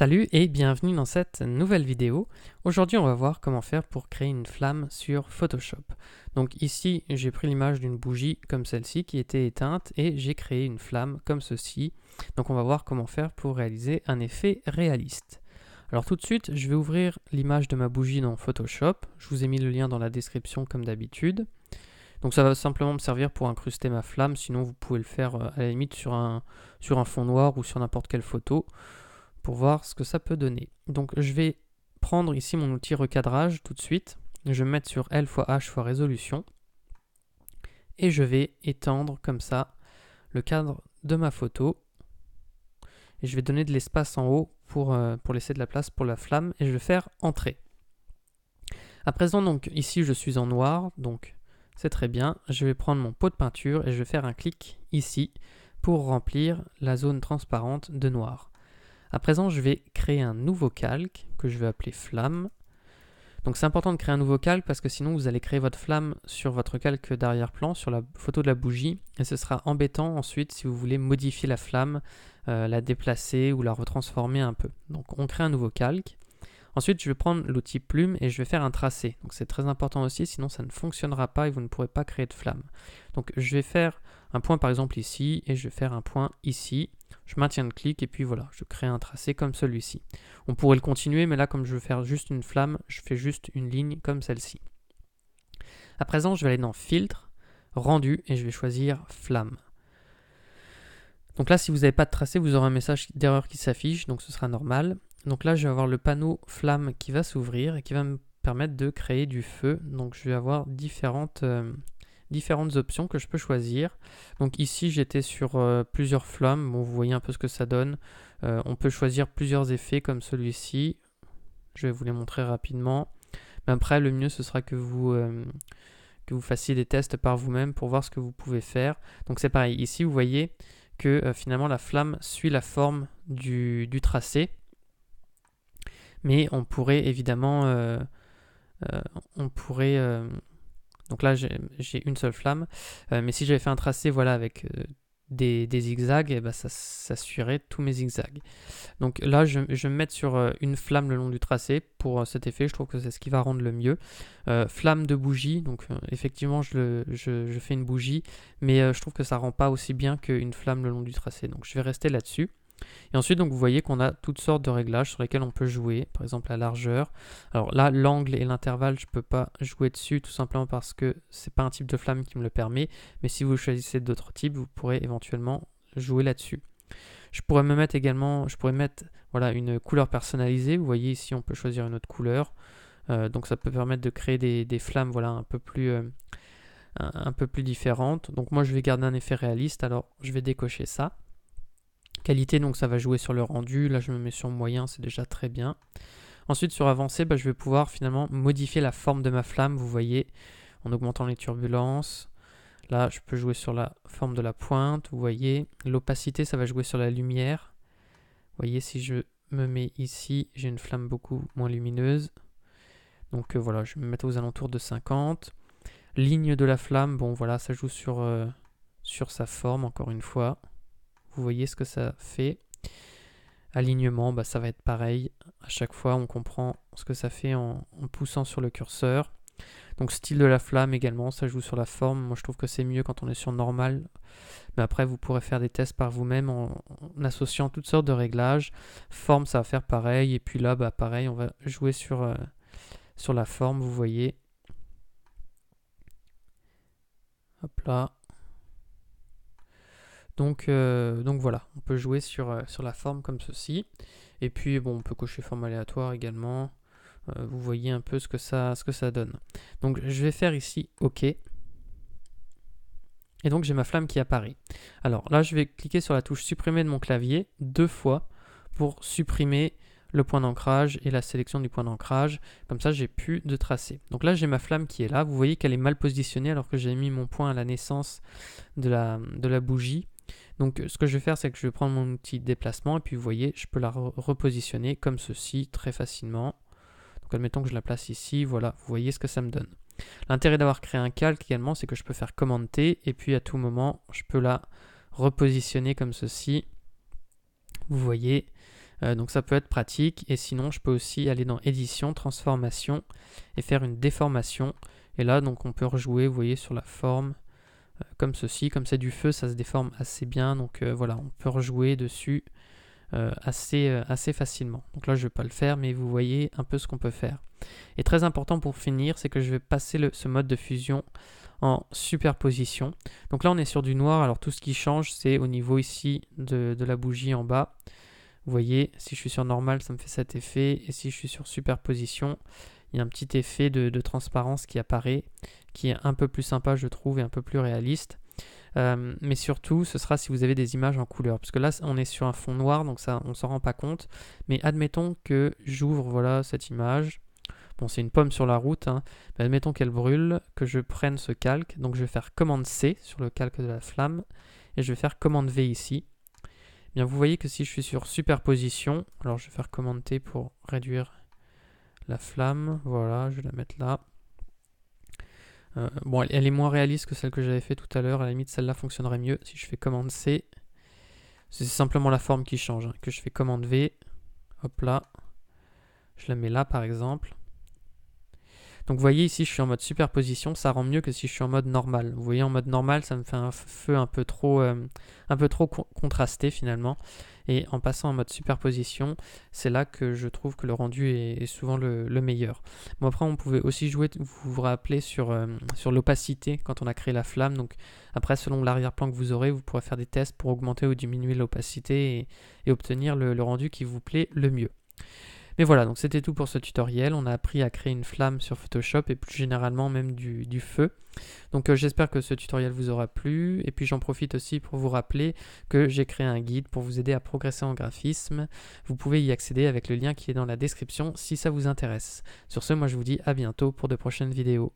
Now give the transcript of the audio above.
Salut et bienvenue dans cette nouvelle vidéo. Aujourd'hui on va voir comment faire pour créer une flamme sur Photoshop. Donc ici j'ai pris l'image d'une bougie comme celle-ci qui était éteinte et j'ai créé une flamme comme ceci. Donc on va voir comment faire pour réaliser un effet réaliste. Alors tout de suite je vais ouvrir l'image de ma bougie dans Photoshop. Je vous ai mis le lien dans la description comme d'habitude. Donc ça va simplement me servir pour incruster ma flamme, sinon vous pouvez le faire euh, à la limite sur un, sur un fond noir ou sur n'importe quelle photo pour voir ce que ça peut donner. Donc je vais prendre ici mon outil recadrage tout de suite. Je vais mettre sur L fois H fois résolution. Et je vais étendre comme ça le cadre de ma photo. Et je vais donner de l'espace en haut pour, euh, pour laisser de la place pour la flamme. Et je vais faire entrer. À présent, donc ici, je suis en noir. Donc c'est très bien. Je vais prendre mon pot de peinture et je vais faire un clic ici pour remplir la zone transparente de noir. À présent, je vais créer un nouveau calque que je vais appeler flamme. Donc c'est important de créer un nouveau calque parce que sinon vous allez créer votre flamme sur votre calque d'arrière-plan, sur la photo de la bougie, et ce sera embêtant ensuite si vous voulez modifier la flamme, euh, la déplacer ou la retransformer un peu. Donc on crée un nouveau calque. Ensuite, je vais prendre l'outil plume et je vais faire un tracé. Donc c'est très important aussi, sinon ça ne fonctionnera pas et vous ne pourrez pas créer de flamme. Donc je vais faire un point par exemple ici et je vais faire un point ici. Je maintiens le clic et puis voilà, je crée un tracé comme celui-ci. On pourrait le continuer, mais là comme je veux faire juste une flamme, je fais juste une ligne comme celle-ci. À présent, je vais aller dans filtre, rendu et je vais choisir flamme. Donc là, si vous n'avez pas de tracé, vous aurez un message d'erreur qui s'affiche, donc ce sera normal. Donc là, je vais avoir le panneau flamme qui va s'ouvrir et qui va me permettre de créer du feu. Donc je vais avoir différentes, euh, différentes options que je peux choisir. Donc ici, j'étais sur euh, plusieurs flammes. Bon, vous voyez un peu ce que ça donne. Euh, on peut choisir plusieurs effets comme celui-ci. Je vais vous les montrer rapidement. Mais après, le mieux, ce sera que vous... vous fassiez des tests par vous-même pour voir ce que vous pouvez faire. Donc c'est pareil, ici vous voyez que finalement la flamme suit la forme du tracé mais on pourrait évidemment, euh, euh, on pourrait, euh, donc là j'ai une seule flamme, mais si j'avais fait un tracé voilà avec des, zigzags, et eh ben, ça, ça suivrait tous mes zigzags. Donc là je, vais me mettre sur une flamme le long du tracé pour cet effet, je trouve que c'est ce qui va rendre le mieux. flamme de bougie, donc effectivement je, le, je, fais une bougie, mais je trouve que ça rend pas aussi bien qu'une flamme le long du tracé, donc je vais rester là-dessus. Et ensuite, donc, vous voyez qu'on a toutes sortes de réglages sur lesquels on peut jouer. Par exemple, la largeur. Alors là, l'angle et l'intervalle, je ne peux pas jouer dessus tout simplement parce que ce n'est pas un type de flamme qui me le permet. Mais si vous choisissez d'autres types, vous pourrez éventuellement jouer là-dessus. Je pourrais me mettre également, je pourrais mettre voilà, une couleur personnalisée. Vous voyez ici, on peut choisir une autre couleur. Euh, donc ça peut permettre de créer des, flammes euh, un un peu plus différentes. Donc moi je vais garder un effet réaliste, alors je vais décocher ça. Qualité, donc ça va jouer sur le rendu. Là, je me mets sur moyen, c'est déjà très bien. Ensuite, sur avancé, bah, je vais pouvoir finalement modifier la forme de ma flamme, vous voyez, en augmentant les turbulences. Là, je peux jouer sur la forme de la pointe, vous voyez. L'opacité, ça va jouer sur la lumière. Vous voyez, si je me mets ici, j'ai une flamme beaucoup moins lumineuse. Donc euh, voilà, je vais me mettre aux alentours de 50. Ligne de la flamme, bon voilà, ça joue sur, euh, sur sa forme, encore une fois. Vous voyez ce que ça fait. Alignement, bah, ça va être pareil. À chaque fois, on comprend ce que ça fait en, poussant sur le curseur. Donc style de la flamme également, ça joue sur la forme. Moi je trouve que c'est mieux quand on est sur normal. Mais après vous pourrez faire des tests par vous-même en, associant toutes sortes de réglages. Forme ça va faire pareil. Et puis là bah, pareil on va jouer sur, euh, sur la forme, vous voyez. Hop là. Euh, donc, voilà, on peut jouer euh, sur, la forme comme ceci. Et puis bon, on peut cocher forme aléatoire également. Euh, vous voyez un peu ce que, ça, donne. Donc je vais faire ici OK. Et donc j'ai ma flamme qui apparaît. Alors là, je vais cliquer sur la touche supprimer de mon clavier deux fois pour supprimer le point d'ancrage et la sélection du point d'ancrage. Comme ça, j'ai plus de tracé. Donc là, j'ai ma flamme qui est là. Vous voyez qu'elle est mal positionnée alors que j'ai mis mon point à la naissance de la bougie. Donc euh, ce que je vais faire, c'est que je vais prendre mon outil déplacement et puis vous voyez, je peux la repositionner comme ceci très facilement. Donc admettons que je la place ici, voilà, vous voyez ce que ça me donne. L'intérêt d'avoir créé un calque également, c'est que je peux faire commenter et puis à tout moment, je peux la repositionner comme ceci. Vous voyez, euh, donc ça peut être pratique. Et sinon, je peux aussi aller dans édition, transformation et faire une déformation. Et là, donc on peut rejouer, vous voyez, sur la forme. Euh, comme ceci, comme c'est du feu, ça se déforme assez bien, donc euh, voilà, on peut rejouer dessus euh, assez, assez facilement. Donc là, je ne vais pas le faire, mais vous voyez un peu ce qu'on peut faire. Et très important pour finir, c'est que je vais passer ce mode de fusion en superposition. Donc là, on est sur du noir, alors tout ce qui change, c'est au niveau ici de, de, la bougie en bas. Vous voyez, si je suis sur normal, ça me fait cet effet, et si je suis sur superposition, il y a un petit effet de, transparence qui apparaît, qui est un peu plus sympa, je trouve, et un peu plus réaliste. Euh, mais surtout, ce sera si vous avez des images en couleur, parce que là, on est sur un fond noir, donc ça, on s'en rend pas compte. Mais admettons que j'ouvre, voilà, cette image. Bon, c'est une pomme sur la route, hein. mais admettons qu'elle brûle, que je prenne ce calque, donc je vais faire commande C sur le calque de la flamme, et je vais faire commande V ici. bien, vous voyez que si je suis sur superposition, alors je vais faire commande T pour réduire la flamme, voilà, je vais la mettre là. Euh, bon, elle, est moins réaliste que celle que j'avais fait tout à l'heure, à la limite celle-là fonctionnerait mieux si je fais commande C. C'est simplement la forme qui change, hein. que je fais commande V, hop là, je la mets là par exemple. Donc vous voyez ici, je suis en mode superposition, ça rend mieux que si je suis en mode normal. Vous voyez, en mode normal, ça me fait un feu un peu trop, euh, un peu trop contrasté finalement. Et en passant en mode superposition, c'est là que je trouve que le rendu est, souvent le, meilleur. Bon après, on pouvait aussi jouer, vous vous rappelez, sur, euh, sur l'opacité quand on a créé la flamme. Donc après, selon l'arrière-plan que vous aurez, vous pourrez faire des tests pour augmenter ou diminuer l'opacité et, obtenir le rendu qui vous plaît le mieux. Mais voilà, donc c'était tout pour ce tutoriel. On a appris à créer une flamme sur Photoshop et plus généralement même du, feu. Donc euh, j'espère que ce tutoriel vous aura plu. Et puis j'en profite aussi pour vous rappeler que j'ai créé un guide pour vous aider à progresser en graphisme. Vous pouvez y accéder avec le lien qui est dans la description si ça vous intéresse. Sur ce, moi je vous dis à bientôt pour de prochaines vidéos.